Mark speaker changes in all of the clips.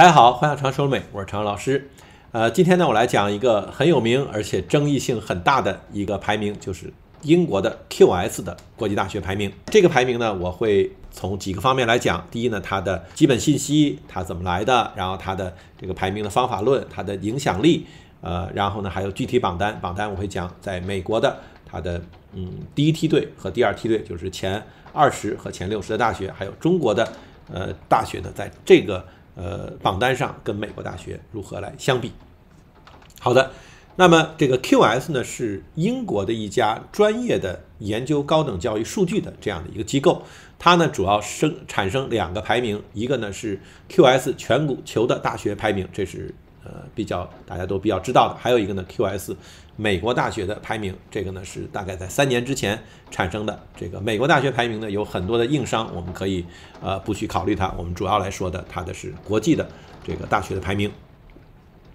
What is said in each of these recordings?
Speaker 1: 大家好，欢迎常收美，我是常老师。呃，今天呢，我来讲一个很有名而且争议性很大的一个排名，就是英国的 QS 的国际大学排名。这个排名呢，我会从几个方面来讲。第一呢，它的基本信息，它怎么来的，然后它的这个排名的方法论，它的影响力。呃，然后呢，还有具体榜单，榜单我会讲在美国的它的嗯第一梯队和第二梯队，就是前二十和前六十的大学，还有中国的呃大学的在这个。呃，榜单上跟美国大学如何来相比？好的，那么这个 QS 呢是英国的一家专业的研究高等教育数据的这样的一个机构，它呢主要生产生两个排名，一个呢是 QS 全球的大学排名，这是。呃，比较大家都比较知道的，还有一个呢，QS，美国大学的排名，这个呢是大概在三年之前产生的。这个美国大学排名呢，有很多的硬伤，我们可以呃不去考虑它。我们主要来说的，它的是国际的这个大学的排名。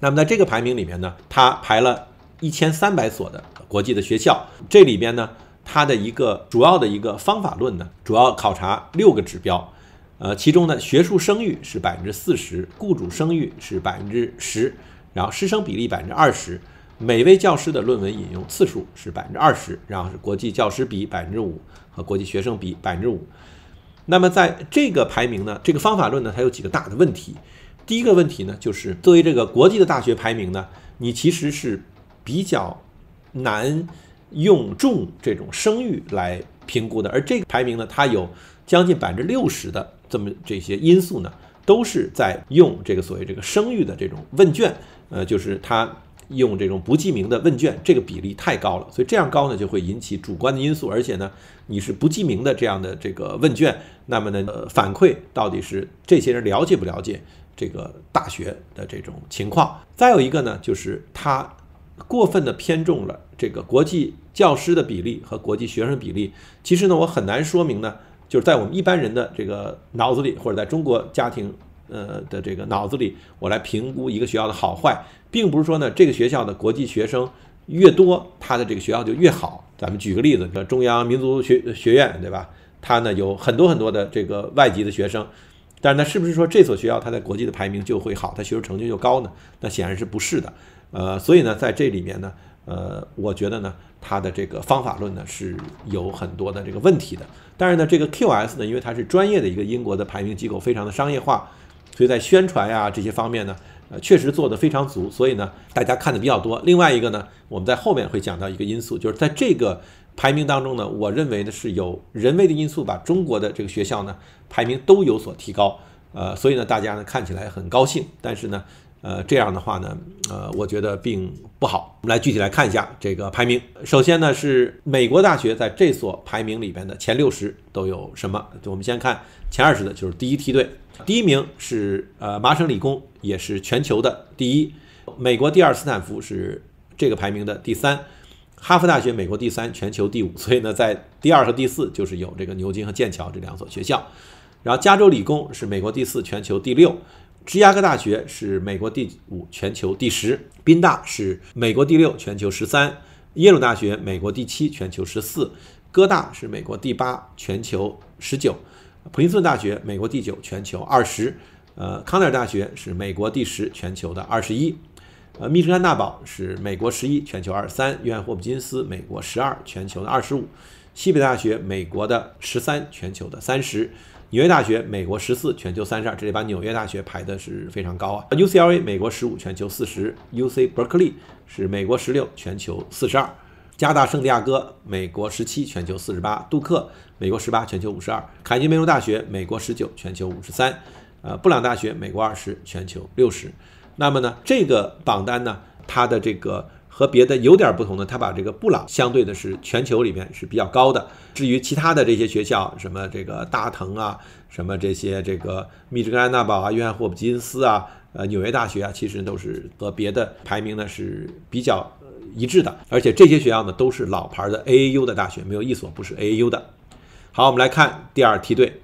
Speaker 1: 那么在这个排名里面呢，它排了一千三百所的国际的学校。这里边呢，它的一个主要的一个方法论呢，主要考察六个指标。呃，其中呢，学术声誉是百分之四十，雇主声誉是百分之十，然后师生比例百分之二十，每位教师的论文引用次数是百分之二十，然后是国际教师比百分之五和国际学生比百分之五。那么在这个排名呢，这个方法论呢，它有几个大的问题。第一个问题呢，就是作为这个国际的大学排名呢，你其实是比较难用重这种声誉来评估的，而这个排名呢，它有将近百分之六十的。这么这些因素呢，都是在用这个所谓这个生育的这种问卷，呃，就是他用这种不记名的问卷，这个比例太高了，所以这样高呢就会引起主观的因素，而且呢，你是不记名的这样的这个问卷，那么呢，反馈到底是这些人了解不了解这个大学的这种情况？再有一个呢，就是他过分的偏重了这个国际教师的比例和国际学生比例，其实呢，我很难说明呢。就是在我们一般人的这个脑子里，或者在中国家庭呃的这个脑子里，我来评估一个学校的好坏，并不是说呢，这个学校的国际学生越多，他的这个学校就越好。咱们举个例子，像中央民族学学院，对吧？它呢有很多很多的这个外籍的学生，但是呢，是不是说这所学校它在国际的排名就会好，它学术成就就高呢？那显然是不是的。呃，所以呢，在这里面呢。呃，我觉得呢，它的这个方法论呢是有很多的这个问题的。但是呢，这个 QS 呢，因为它是专业的一个英国的排名机构，非常的商业化，所以在宣传啊这些方面呢，呃，确实做得非常足，所以呢，大家看的比较多。另外一个呢，我们在后面会讲到一个因素，就是在这个排名当中呢，我认为呢是有人为的因素，把中国的这个学校呢排名都有所提高，呃，所以呢，大家呢看起来很高兴，但是呢。呃，这样的话呢，呃，我觉得并不好。我们来具体来看一下这个排名。首先呢，是美国大学在这所排名里边的前六十都有什么？我们先看前二十的，就是第一梯队。第一名是呃麻省理工，也是全球的第一。美国第二斯坦福是这个排名的第三，哈佛大学美国第三，全球第五。所以呢，在第二和第四就是有这个牛津和剑桥这两所学校。然后加州理工是美国第四，全球第六。芝加哥大学是美国第五、全球第十；宾大是美国第六、全球十三；耶鲁大学美国第七、全球十四；哥大是美国第八、全球十九；普林斯顿大学美国第九、全球二十；呃，康奈尔大学是美国第十、全球的二十一；呃，密歇根大堡是美国十一、全球二十三；约翰霍普金斯美国十二、全球的二十五；西北大学美国的十三、全球的三十。纽约大学，美国十四，全球三十二，这里把纽约大学排的是非常高啊。UCLA 美国十五，全球四十。U C 伯克利是美国十六，全球四十二。加大圣地亚哥，美国十七，全球四十八。杜克，美国十八，全球五十二。凯尼梅隆大学，美国十九，全球五十三。呃，布朗大学，美国二十，全球六十。那么呢，这个榜单呢，它的这个。和别的有点儿不同的，他把这个布朗相对的是全球里面是比较高的。至于其他的这些学校，什么这个大藤啊，什么这些这个密支根安娜堡啊、约翰霍普金斯啊、呃纽约大学啊，其实都是和别的排名呢是比较一致的。而且这些学校呢，都是老牌的 AAU 的大学，没有一所不是 AAU 的。好，我们来看第二梯队，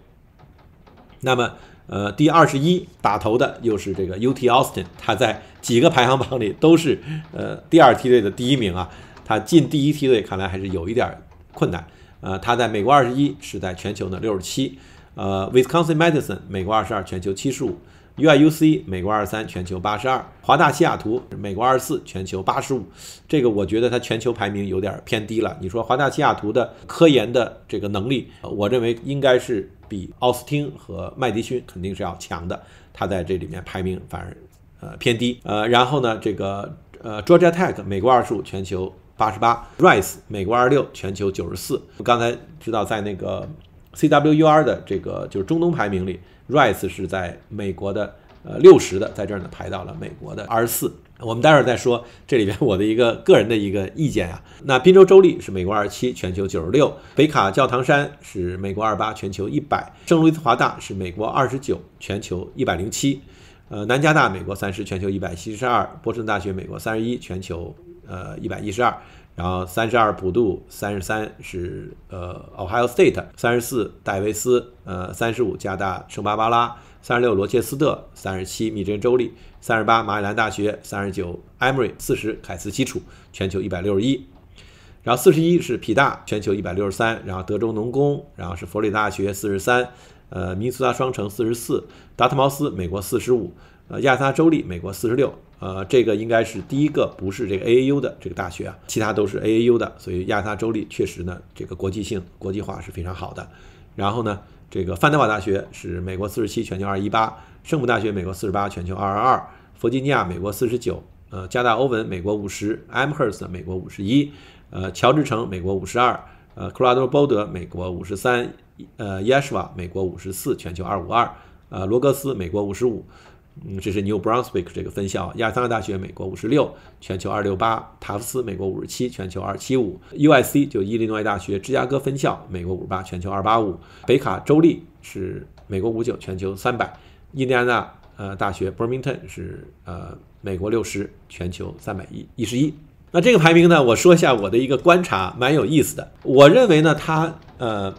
Speaker 1: 那么。呃，第二十一打头的又是这个 U T Austin，他在几个排行榜里都是呃第二梯队的第一名啊。他进第一梯队看来还是有一点困难。呃，他在美国二十一是在全球呢六十七。呃，Wisconsin Madison 美国二十二，全球七十五。U I U C 美国二十三，全球八十二。华大西雅图美国二十四，全球八十五。这个我觉得它全球排名有点偏低了。你说华大西雅图的科研的这个能力，我认为应该是。比奥斯汀和麦迪逊肯定是要强的，他在这里面排名反而呃偏低呃，然后呢这个呃 Georgia Tech 美国二十五全球八十八，Rice 美国二十六全球九十四。我刚才知道在那个 Cwur 的这个就是中东排名里，Rice 是在美国的呃六十的，在这儿呢排到了美国的二十四。我们待会儿再说，这里边我的一个个人的一个意见啊。那宾州州立是美国二七，全球九十六；北卡教堂山是美国二八，全球一百；圣路易斯华大是美国二十九，全球一百零七；呃，南加大美国三十，全球一百七十二；波士顿大学美国三十一，全球呃一百一十二；然后三十二普渡，三十三是呃 Ohio State，三十四戴维斯，呃三十五加大圣巴巴拉。三十六罗切斯特，三十七密歇根州立，三十八马里兰大学，三十九埃 m o 四十凯斯基础，全球一百六十一。然后四十一是匹大，全球一百六十三。然后德州农工，然后是佛里大学四十三，呃，明尼苏达双城四十四，达特茅斯美国四十五，呃，亚萨州立美国四十六。呃，这个应该是第一个不是这个 AAU 的这个大学啊，其他都是 AAU 的，所以亚萨州立确实呢，这个国际性国际化是非常好的。然后呢？这个范德瓦大学是美国四十七，全球二一八；圣母大学美国四十八，全球二二二；弗吉尼亚美国四十九，呃，加大欧文美国五十；Amherst 美国五十一，呃，乔治城美国五十二，呃，科罗拉多波德美国五十三，呃 y e s h v a 美国五十四，全球二五二，呃，罗格斯美国五十五。嗯，这是 New Brunswick 这个分校，亚利桑那大学美国五十六，全球二六八；塔夫斯美国五十七，全球二七五；UIC 就伊利诺伊大学芝加哥分校美国五十八，全球二八五；北卡州立是美国五九，全球三百；印第安纳呃大学 Birmingham 是呃美国六十，全球三百一一十一。那这个排名呢，我说一下我的一个观察，蛮有意思的。我认为呢，它呃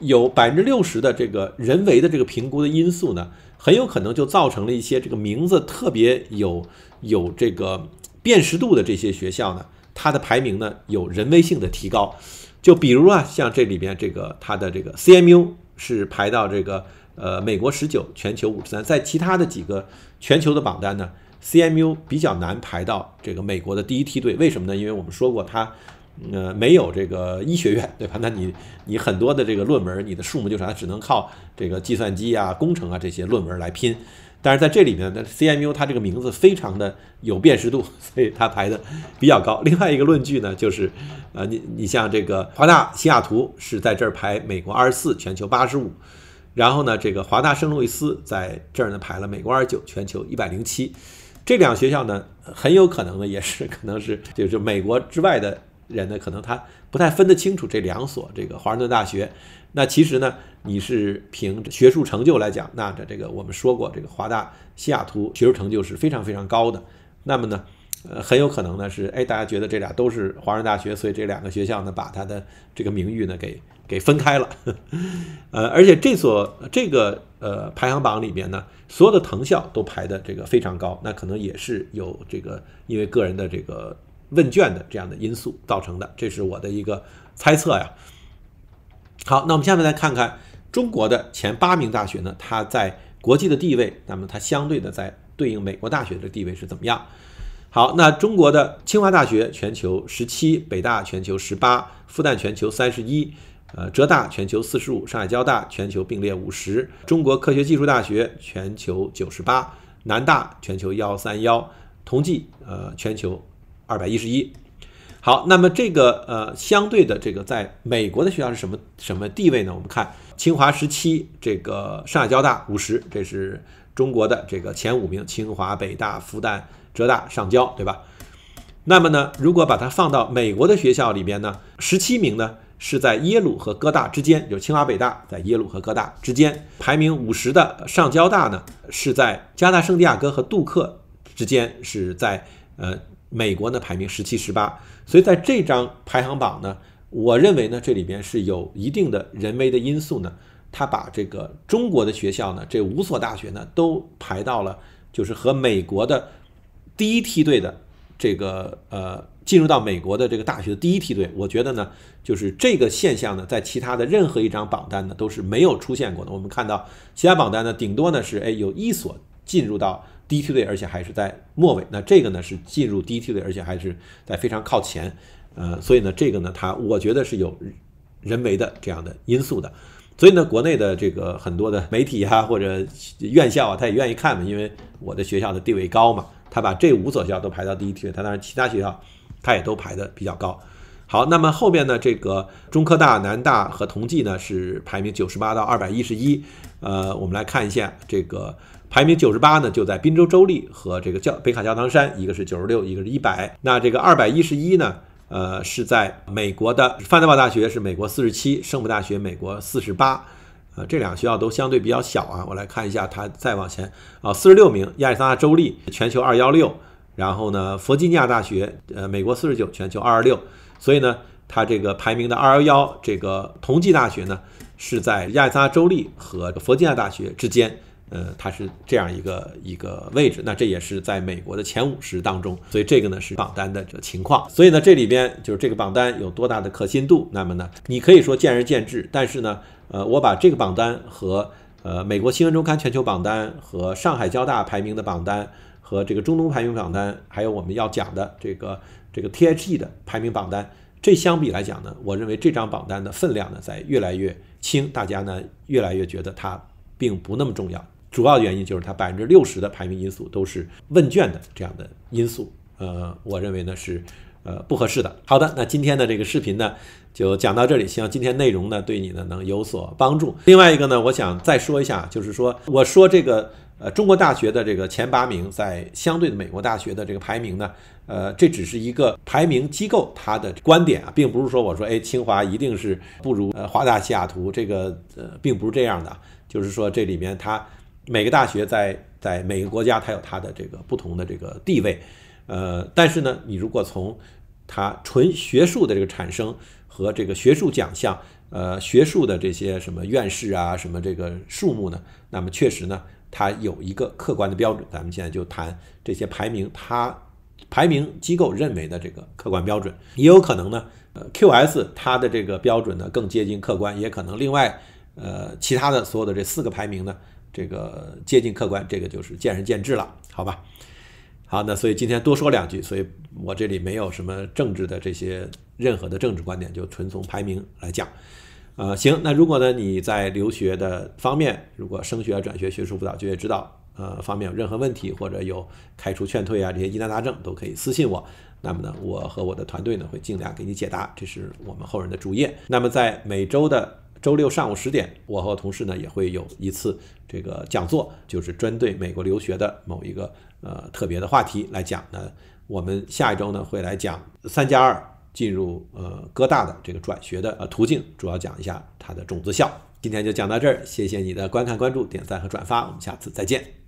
Speaker 1: 有百分之六十的这个人为的这个评估的因素呢。很有可能就造成了一些这个名字特别有有这个辨识度的这些学校呢，它的排名呢有人为性的提高。就比如啊，像这里边这个它的这个 CMU 是排到这个呃美国十九，全球五十三，在其他的几个全球的榜单呢，CMU 比较难排到这个美国的第一梯队。为什么呢？因为我们说过它。呃，没有这个医学院，对吧？那你你很多的这个论文，你的数目就是啥，只能靠这个计算机啊、工程啊这些论文来拼。但是在这里面呢，CMU 它这个名字非常的有辨识度，所以它排的比较高。另外一个论据呢，就是，啊，你你像这个华大西雅图是在这儿排美国二十四，全球八十五。然后呢，这个华大圣路易斯在这儿呢排了美国二十九，全球一百零七。这两个学校呢，很有可能呢也是可能是就是美国之外的。人呢，可能他不太分得清楚这两所这个华盛顿大学。那其实呢，你是凭学术成就来讲，那这这个我们说过，这个华大西雅图学术成就是非常非常高的。那么呢，呃，很有可能呢是，哎，大家觉得这俩都是华盛顿大学，所以这两个学校呢把它的这个名誉呢给给分开了。呃，而且这所这个呃排行榜里面呢，所有的藤校都排的这个非常高，那可能也是有这个因为个人的这个。问卷的这样的因素造成的，这是我的一个猜测呀。好，那我们下面来看看中国的前八名大学呢，它在国际的地位，那么它相对的在对应美国大学的地位是怎么样？好，那中国的清华大学全球十七，北大全球十八，复旦全球三十一，呃，浙大全球四十五，上海交大全球并列五十，中国科学技术大学全球九十八，南大全球幺三幺，同济呃全球。二百一十一，好，那么这个呃相对的这个在美国的学校是什么什么地位呢？我们看清华十七，这个上海交大五十，这是中国的这个前五名，清华、北大、复旦、浙大、上交，对吧？那么呢，如果把它放到美国的学校里边呢，十七名呢是在耶鲁和哥大之间，就是清华、北大在耶鲁和哥大之间排名五十的上交大呢是在加大圣地亚哥和杜克之间，是在呃。美国呢排名十七十八，所以在这张排行榜呢，我认为呢这里边是有一定的人为的因素呢，他把这个中国的学校呢这五所大学呢都排到了，就是和美国的第一梯队的这个呃进入到美国的这个大学的第一梯队，我觉得呢就是这个现象呢在其他的任何一张榜单呢都是没有出现过的，我们看到其他榜单呢顶多呢是哎有一所进入到。第一梯队，而且还是在末尾。那这个呢是进入第一梯队，而且还是在非常靠前。呃，所以呢，这个呢，它我觉得是有人为的这样的因素的。所以呢，国内的这个很多的媒体呀，或者院校啊，他也愿意看嘛，因为我的学校的地位高嘛，他把这五所学校都排到第一梯队。他当然其他学校，他也都排的比较高。好，那么后面呢？这个中科大、南大和同济呢是排名九十八到二百一十一。呃，我们来看一下这个排名九十八呢，就在滨州州立和这个教北卡教堂山，一个是九十六，一个是一百。那这个二百一十一呢，呃，是在美国的范德堡大学是美国四十七，圣母大学美国四十八。呃，这两个学校都相对比较小啊。我来看一下它再往前啊，四十六名亚利桑那州立，全球二幺六。然后呢，弗吉尼亚大学，呃，美国四十九，全球二十六，所以呢，它这个排名的二幺幺，这个同济大学呢是在亚利桑那州立和弗吉尼亚大学之间，呃，它是这样一个一个位置。那这也是在美国的前五十当中，所以这个呢是榜单的情况。所以呢，这里边就是这个榜单有多大的可信度？那么呢，你可以说见仁见智，但是呢，呃，我把这个榜单和呃美国新闻周刊全球榜单和上海交大排名的榜单。和这个中东排名榜单，还有我们要讲的这个这个 T H E 的排名榜单，这相比来讲呢，我认为这张榜单的分量呢在越来越轻，大家呢越来越觉得它并不那么重要。主要原因就是它百分之六十的排名因素都是问卷的这样的因素，呃，我认为呢是呃不合适的。好的，那今天的这个视频呢就讲到这里，希望今天内容呢对你呢能有所帮助。另外一个呢，我想再说一下，就是说我说这个。呃，中国大学的这个前八名，在相对的美国大学的这个排名呢，呃，这只是一个排名机构它的观点啊，并不是说我说哎，清华一定是不如呃华大西雅图这个呃，并不是这样的，就是说这里面它每个大学在在每个国家它有它的这个不同的这个地位，呃，但是呢，你如果从它纯学术的这个产生和这个学术奖项，呃，学术的这些什么院士啊，什么这个数目呢，那么确实呢。它有一个客观的标准，咱们现在就谈这些排名，它排名机构认为的这个客观标准，也有可能呢，呃，QS 它的这个标准呢更接近客观，也可能另外，呃，其他的所有的这四个排名呢，这个接近客观，这个就是见仁见智了，好吧？好，那所以今天多说两句，所以我这里没有什么政治的这些任何的政治观点，就纯从排名来讲。呃，行，那如果呢你在留学的方面，如果升学、转学、学术辅导、就业指导呃方面有任何问题，或者有开除、劝退啊这些疑难杂症，都可以私信我。那么呢，我和我的团队呢会尽量给你解答。这是我们后人的主页。那么在每周的周六上午十点，我和同事呢也会有一次这个讲座，就是针对美国留学的某一个呃特别的话题来讲呢。我们下一周呢会来讲三加二。进入呃哥大的这个转学的呃途径，主要讲一下它的种子校。今天就讲到这儿，谢谢你的观看、关注、点赞和转发，我们下次再见。